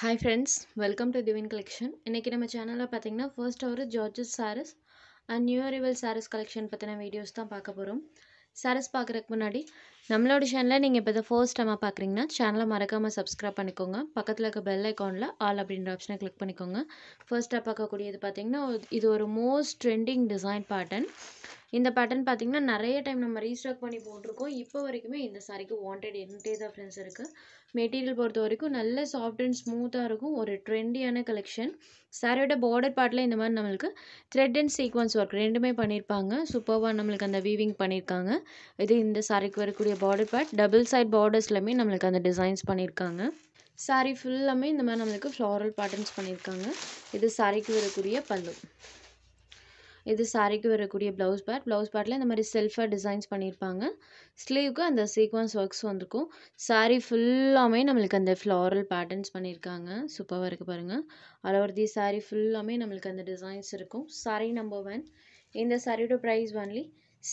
hi friends welcome to திவின் collection இன்றைக்கி நம்ம சேனலில் பார்த்திங்கன்னா ஃபர்ஸ்ட் ஒரு georgette saris and new arrival saris collection பற்றின வீடியோஸ் தான் பார்க்க போகிறோம் சாரஸ் பார்க்குறதுக்கு முன்னாடி நம்மளோட சேனலை நீங்கள் இப்போ இதை ஃபர்ஸ்ட் டைமாக பார்க்குறீங்கன்னா சேனலை மறக்காமல் சப்ஸ்கிரைப் பண்ணிக்கோங்க பக்கத்தில் இருக்க பெல் ஐக்கானில் ஆல் அப்படின்ற ஆப்ஷனை கிளிக் பண்ணிக்கோங்க ஃபர்ஸ்ட்டாக பார்க்கக்கூடியது பார்த்திங்கன்னா இது ஒரு மோஸ்ட் ட்ரெண்டிங் டிசைன் பேட்டர்ன் இந்த பேட்டர்ன் பார்த்தீங்கன்னா நிறைய டைம் நம்ம ரீஸ்டாக் பண்ணி போட்டிருக்கோம் இப்போ வரைக்குமே இந்த சாரிக்கு வாண்டட் என்கிட்டே தான் ஃப்ரெண்ட்ஸ் இருக்குது மெட்டீரியல் பொறுத்த வரைக்கும் நல்ல சாஃப்ட் அண்ட் ஸ்மூத்தாக இருக்கும் ஒரு ட்ரெண்டியான கலெக்ஷன் சாரியோட பார்டர் பார்ட்டில் இந்த மாதிரி நம்மளுக்கு த்ரெட் அண்ட் சீக்வன்ஸ் ஒர்க் ரெண்டுமே பண்ணியிருப்பாங்க சூப்பர்வாக நம்மளுக்கு அந்த வீவிங் பண்ணியிருக்காங்க இது இந்த சாரிக்கு வரக்கூடிய பார்டர் பார்ட் டபுள் சைட் பார்டர்ஸ்லையுமே நம்மளுக்கு அந்த டிசைன்ஸ் பண்ணியிருக்காங்க சாரி ஃபுல்லாமே இந்த மாதிரி நம்மளுக்கு ஃப்ளாரல் பேட்டர்ன்ஸ் பண்ணியிருக்காங்க இது சாரிக்கு வரக்கூடிய பல்லு இது சாரிக்கு வரக்கூடிய ப்ளவுஸ் பேட் ப்ளவுஸ் பேட்டில் இந்த மாதிரி செல்ஃபாக டிசைன்ஸ் பண்ணியிருப்பாங்க ஸ்லீவ்க்கு அந்த சீக்வன்ஸ் ஒர்க்ஸ் வந்திருக்கும் சாரீ ஃபுல்லாமே நம்மளுக்கு அந்த ஃப்ளாரல் பேட்டர்ன்ஸ் பண்ணியிருக்காங்க சூப்பராக இருக்குது பாருங்கள் ஆல் ஓவர் தி சாரீ ஃபுல்லாமே நம்மளுக்கு அந்த டிசைன்ஸ் இருக்கும் சாரீ நம்பர் ஒன் இந்த சாரியோட price only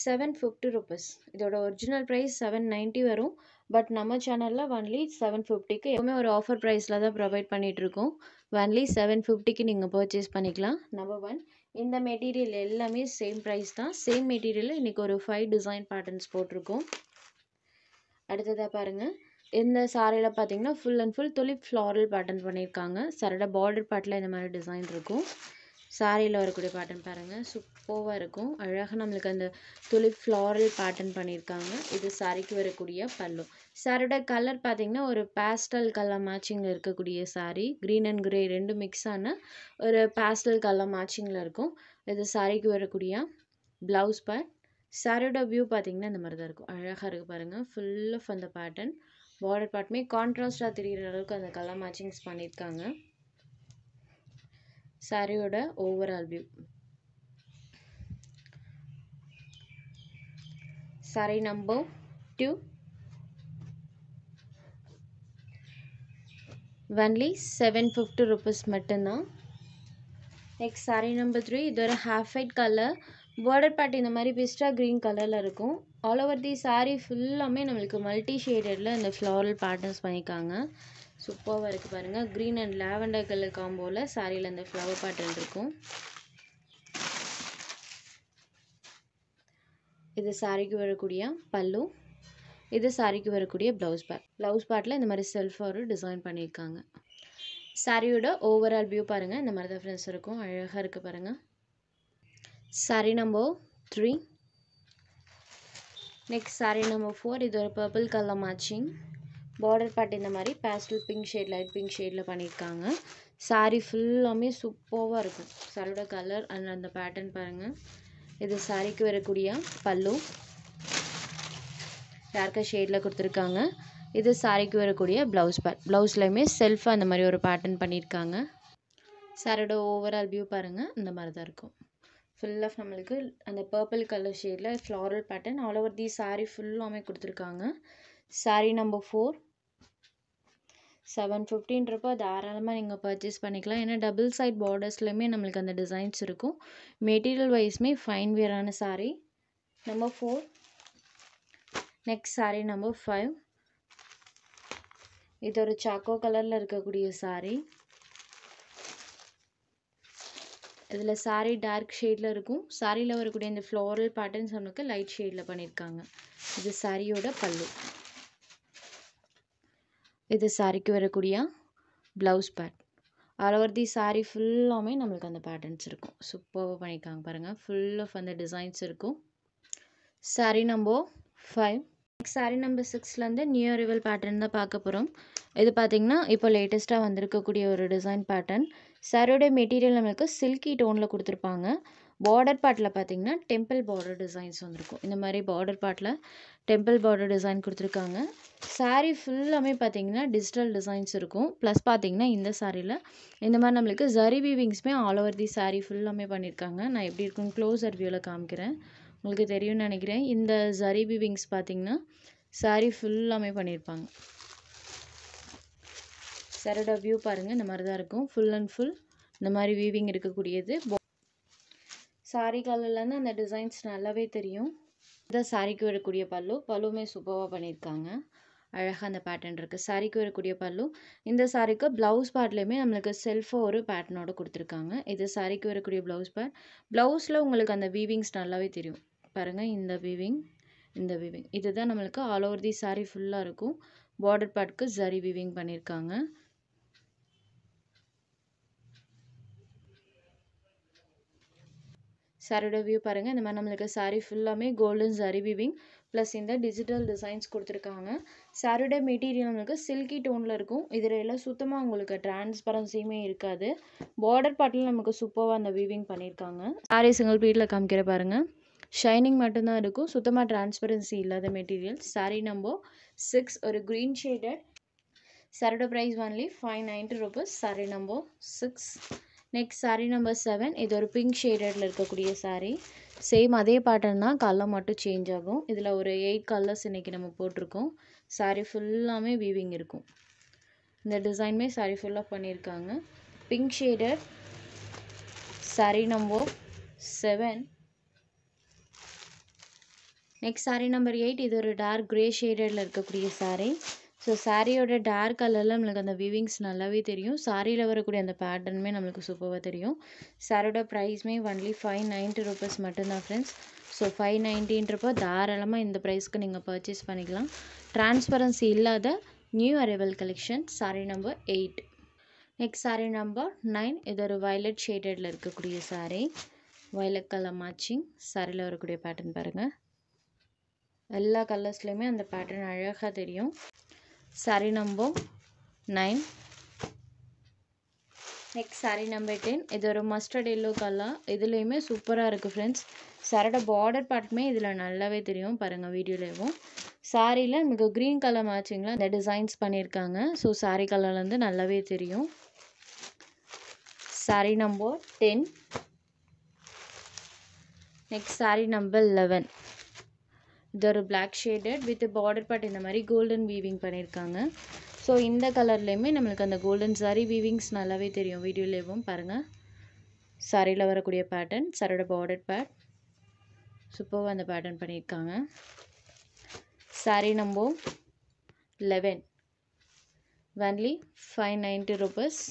seven fifty rupees இதோட ஒரிஜினல் ப்ரைஸ் செவன் நைன்ட்டி வரும் பட் நம்ம சேனலில் ஒன்லி செவன் ஃபிஃப்டிக்கு எப்பவுமே ஒரு ஆஃபர் ப்ரைஸில் தான் ப்ரொவைட் பண்ணிகிட்ருக்கோம் ஒன்லி செவன் ஃபிஃப்டிக்கு நீங்கள் பர்ச்சேஸ் பண்ணிக்கலாம் நம்பர் ஒன் இந்த மெட்டீரியல் எல்லாமே சேம் ப்ரைஸ் தான் சேம் மெட்டீரியலில் இன்றைக்கி ஒரு ஃபைவ் டிசைன் பேட்டர்ன்ஸ் போட்டிருக்கோம் அடுத்ததாக பாருங்கள் இந்த சாரியில் பார்த்தீங்கன்னா full and full tulip floral pattern பண்ணியிருக்காங்க சரட பார்டர் பார்ட்டில் இந்த மாதிரி டிசைன் இருக்கும் சாரீயில் வரக்கூடிய பேட்டர்ன் பாருங்கள் சூப்பராக இருக்கும் அழகாக நம்மளுக்கு அந்த துளிப் ஃப்ளாரல் பேட்டர்ன் பண்ணியிருக்காங்க இது சாரீக்கு வரக்கூடிய பல்லும் சாரியோட கலர் பார்த்திங்கன்னா ஒரு பேஸ்டல் கலர் மேட்சிங்கில் இருக்கக்கூடிய சாரீ க்ரீன் அண்ட் க்ரே ரெண்டு மிக்ஸ் ஆன ஒரு பேஸ்டல் கலர் மேட்சிங்கில் இருக்கும் இது சாரீக்கு வரக்கூடிய ப்ளவுஸ் பேட் சாரியோட வியூ பார்த்திங்கன்னா இந்த மாதிரி தான் இருக்கும் அழகாக இருக்குது பாருங்கள் ஃபுல் ஆஃப் அந்த பேட்டர்ன் பார்டர் பார்ட்டுமே கான்ட்ராஸ்டாக தெரிகிற அளவுக்கு அந்த கலர் மேட்சிங்ஸ் பண்ணியிருக்காங்க சாரியோட overall view sari number two only seven fifty rupees மட்டும்தான் நெக்ஸ்ட் சாரி நம்பர் த்ரீ இது ஒரு ஹாஃப் ஒயிட் கலர் பார்டர் பேட் இந்த மாதிரி பிஸ்டா க்ரீன் கலரில் இருக்கும் ஆல் ஓவர் தி சாரீ ஃபுல்லாமே நம்மளுக்கு மல்டி ஷேடடில் இந்த ஃப்ளாரல் பேட்டர்ன்ஸ் பண்ணியிருக்காங்க சூப்பராக இருக்குது பாருங்கள் க்ரீன் அண்ட் லாவெண்டர் கலர் காம்போவில் சாரியில் இந்த ஃப்ளவர் பேட்டர்ன் இருக்கும் இது சாரிக்கு வரக்கூடிய பல்லு இது சாரிக்கு வரக்கூடிய ப்ளவுஸ் பேட் ப்ளவுஸ் பேட்டில் இந்த மாதிரி செல்ஃப் டிசைன் பண்ணியிருக்காங்க சாரியோட ஓவரால் வியூ பாருங்கள் இந்த மாதிரி தான் ஃப்ரெண்ட்ஸ் இருக்கும் அழகாக இருக்குது பாருங்கள் sari number three next sari number four இது ஒரு purple colour matching border part இந்த மாதிரி pastel pink shade light pink ஷேடில் பண்ணியிருக்காங்க சாரீ ஃபுல்லாமே சூப்பராக இருக்கும் சாரியோட கலர் அண்ட் அந்த பேட்டர்ன் பாருங்கள் இது சாரீக்கு வரக்கூடிய பல்லு டார்க்க ஷேடில் கொடுத்துருக்காங்க இது சாரீக்கு வரக்கூடிய ப்ளவுஸ் பார்ட் ப்ளவுஸ்லையுமே செல்ஃபாக அந்த மாதிரி ஒரு பேட்டர்ன் பண்ணியிருக்காங்க சாரோட ஓவரால் வியூ பாருங்கள் இந்த மாதிரி தான் இருக்கும் ஃபுல் ஆஃப் நம்மளுக்கு அந்த பர்பிள் கலர் ஷேடில் floral pattern all over the sari ஃபுல்லாமே கொடுத்துருக்காங்க சாரீ நம்பர் ஃபோர் செவன் ஃபிஃப்டின்றப்போ தாராளமாக நீங்கள் பர்ச்சேஸ் பண்ணிக்கலாம் ஏன்னா டபுள் சைட் பார்டர்ஸ்லையுமே நம்மளுக்கு அந்த டிசைன்ஸ் இருக்கும் மெட்டீரியல் வைஸ்மே ஃபைன் வியரான sari number four next sari number five இது ஒரு சாக்கோ கலரில் இருக்கக்கூடிய சாரீ இதில் சாரீ டார்க் ஷேடில் இருக்கும் சாரியில் வரக்கூடிய இந்த ஃப்ளோரல் பேட்டர்ன்ஸ் நமக்கு லைட் ஷேடில் பண்ணியிருக்காங்க இது சாரியோட பல்லு இது சாரீக்கு வரக்கூடிய ப்ளவுஸ் பேட் ஆல் ஓவர் தி சாரீ ஃபுல்லாமே நம்மளுக்கு அந்த பேட்டர்ன்ஸ் இருக்கும் சூப்பராக பண்ணியிருக்காங்க பாருங்கள் ஃபுல் ஆஃப் அந்த டிசைன்ஸ் இருக்கும் sari number five next number சிக்ஸ்லேருந்து நியூ அரிவல் பேட்டர்ன் தான் பார்க்க போகிறோம் இது பார்த்திங்கன்னா இப்போ லேட்டஸ்ட்டாக வந்திருக்கக்கூடிய ஒரு டிசைன் பேட்டர்ன் சாரியோடைய மெட்டீரியல் நம்மளுக்கு சில்கி டோனில் கொடுத்துருப்பாங்க பார்டர் பார்ட்டில் பார்த்தீங்கன்னா டெம்பிள் பார்டர் டிசைன்ஸ் வந்திருக்கும் இந்த மாதிரி பார்டர் பார்ட்டில் டெம்பிள் பார்டர் டிசைன் கொடுத்துருக்காங்க சாரீ ஃபுல்லாமே பார்த்தீங்கன்னா டிஜிட்டல் டிசைன்ஸ் இருக்கும் ப்ளஸ் பார்த்தீங்கன்னா இந்த சாரியில் இந்த மாதிரி நம்மளுக்கு ஜரி வீவிங்ஸுமே ஆல் ஓவர் தி சாரீ ஃபுல்லாமே பண்ணியிருக்காங்க நான் எப்படி இருக்கும் க்ளோஸர் வியூவில் காமிக்கிறேன் உங்களுக்கு தெரியும்னு நினைக்கிறேன் இந்த ஜரி வீவிங்ஸ் பார்த்தீங்கன்னா சாரீ ஃபுல்லாமே பண்ணியிருப்பாங்க சரோட வியூ பாருங்கள் இந்த மாதிரி தான் இருக்கும் ஃபுல் அண்ட் ஃபுல் இந்த மாதிரி வீவிங் இருக்கக்கூடியது சாரீ கலர்லேருந்து அந்த டிசைன்ஸ் நல்லாவே தெரியும் இதான் சாரீக்கு வரக்கூடிய பல்லு பல்லுமே சூப்பராக பண்ணியிருக்காங்க அழகாக அந்த பேட்டர்ன் இருக்குது சாரீக்கு வரக்கூடிய பல்லு இந்த சாரீக்கு ப்ளவுஸ் பார்ட்லேயுமே நம்மளுக்கு செல்ஃபாக ஒரு பேட்டர்னோடு கொடுத்துருக்காங்க இது சாரீக்கு வரக்கூடிய ப்ளவுஸ் பார்ட் ப்ளவுஸில் உங்களுக்கு அந்த வீவிங்ஸ் நல்லாவே தெரியும் பாருங்கள் இந்த வீவிங் இந்த வீவிங் இதுதான் நம்மளுக்கு ஆல் ஓவர் தி சாரீ ஃபுல்லாக இருக்கும் பார்டர் பார்ட்க்கு ஜரி வீவிங் பண்ணியிருக்காங்க சாரியோட வியூ பாருங்கள் இந்த மாதிரி நம்மளுக்கு சாரீ ஃபுல்லாமே கோல்டன் சாரி விவிங் ப்ளஸ் இந்த டிஜிட்டல் டிசைன்ஸ் கொடுத்துருக்காங்க சாரியோட மெட்டீரியல் நம்மளுக்கு சில்கி டோனில் இருக்கும் இதில் எல்லாம் சுத்தமாக உங்களுக்கு டிரான்ஸ்பரன்சியுமே இருக்காது பார்டர் பாட்டில் நமக்கு சூப்பராக அந்த வீவிங் பண்ணியிருக்காங்க சாரி சிங்கிள் பீட்டில் காமிக்கிற பாருங்கள் ஷைனிங் மட்டும்தான் இருக்கும் சுத்தமாக டிரான்ஸ்பரன்சி இல்லாத மெட்டீரியல் சாரி நம்பர் சிக்ஸ் ஒரு க்ரீன் ஷேடட் சாரியோட price only five ninety rupees sari number six next sari number seven இது ஒரு பிங்க் ஷேடடில் இருக்கக்கூடிய சாரீ சேம் அதே பேட்டர்ன் தான் கலர் மட்டும் சேஞ்ச் ஆகும் இதில் ஒரு எயிட் கலர்ஸ் இன்றைக்கி நம்ம போட்டிருக்கோம் சாரீ ஃபுல்லாமே வீவிங் இருக்கும் இந்த டிசைன்மே சாரீ ஃபுல்லாக பண்ணியிருக்காங்க pink shaded sari number seven next sari number eight இது ஒரு டார்க் க்ரே ஷேடடில் இருக்கக்கூடிய சாரீ ஸோ சாரியோட டார்க் கலரில் நம்மளுக்கு அந்த விவிங்ஸ் நல்லாவே தெரியும் சாரியில் வரக்கூடிய அந்த பேட்டர்னுமே நம்மளுக்கு சூப்பராக தெரியும் சாரியோட ப்ரைஸ்மே ஒன்லி ஃபைவ் நைன்ட்டி ருபீஸ் மட்டும்தான் ஃப்ரெண்ட்ஸ் ஸோ ஃபைவ் நைன்ட்டின்றப்போ தாராளமாக இந்த ப்ரைஸ்க்கு நீங்கள் பர்ச்சேஸ் பண்ணிக்கலாம் ட்ரான்ஸ்பரன்சி இல்லாத new arrival collection sari number eight next sari number nine இது ஒரு வயலட் ஷேடடில் இருக்கக்கூடிய சாரி வயலட் கலர் மேட்சிங் சாரியில் வரக்கூடிய பேட்டர்ன் பாருங்கள் எல்லா கலர்ஸ்லேயுமே அந்த பேட்டர்ன் அழகாக தெரியும் sari number 9 next sari number ten இது ஒரு மஸ்டர்ட் எல்லோ கலர் இதுலேயுமே சூப்பராக இருக்குது ஃப்ரெண்ட்ஸ் சாரோட பார்டர் பார்ட்டுமே இதில் நல்லாவே தெரியும் பாருங்கள் வீடியோலேயும் சாரியில் மிக க்ரீன் கலர் மேட்சிங்கில் இந்த டிசைன்ஸ் பண்ணியிருக்காங்க ஸோ சாரி கலர்லேருந்து நல்லாவே தெரியும் sari number ten next sari number eleven இது ஒரு black shaded with border but இந்த மாதிரி கோல்டன் வீவிங் பண்ணியிருக்காங்க ஸோ இந்த கலர்லேயுமே நம்மளுக்கு அந்த கோல்டன் சாரி வீவிங்ஸ் நல்லாவே தெரியும் வீடியோலேயும் பாருங்கள் சாரியில் வரக்கூடிய பேட்டர்ன் சாரோட பார்டர் பேட் சூப்பராக அந்த பேட்டர்ன் பண்ணியிருக்காங்க sari number eleven only five ninety rupees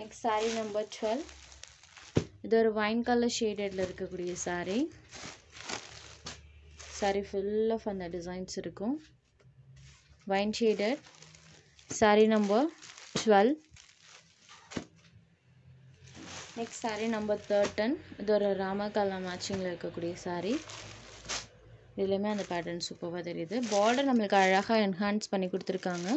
next sari number twelve இது ஒரு வைன் கலர் ஷேடடில் இருக்கக்கூடிய சாரீ சாரி ஃபுல் ஆஃப் அந்த டிசைன்ஸ் இருக்கும் wine shaded sari number twelve next sari number thirteen இது ஒரு ராமகால மேட்சிங்கில் இருக்கக்கூடிய சாரீ இதுலேயுமே அந்த பேட்டர்ன் சூப்பராக தெரியுது பார்டர் நம்மளுக்கு அழகாக என்ஹான்ஸ் பண்ணி கொடுத்துருக்காங்க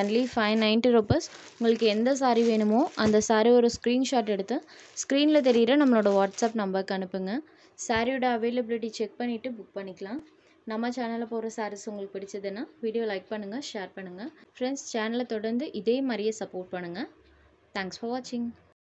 ஒன்லி ஃபைவ் நைன்ட்டி ருபீஸ் உங்களுக்கு எந்த சாரி வேணுமோ அந்த சாரீ ஒரு ஸ்க்ரீன்ஷாட் எடுத்து ஸ்க்ரீனில் தெரிகிற நம்மளோட வாட்ஸ்அப் நம்பருக்கு அனுப்புங்க சாரியோட அவைலபிலிட்டி செக் பண்ணிவிட்டு புக் பண்ணிக்கலாம் நம்ம சேனலில் போகிற சாரீஸ் உங்களுக்கு பிடிச்சதுன்னா வீடியோ லைக் பண்ணுங்கள் ஷேர் பண்ணுங்கள் ஃப்ரெண்ட்ஸ் சேனலை தொடர்ந்து இதே மாதிரியே சப்போர்ட் பண்ணுங்கள் தேங்க்ஸ் ஃபார் வாட்சிங்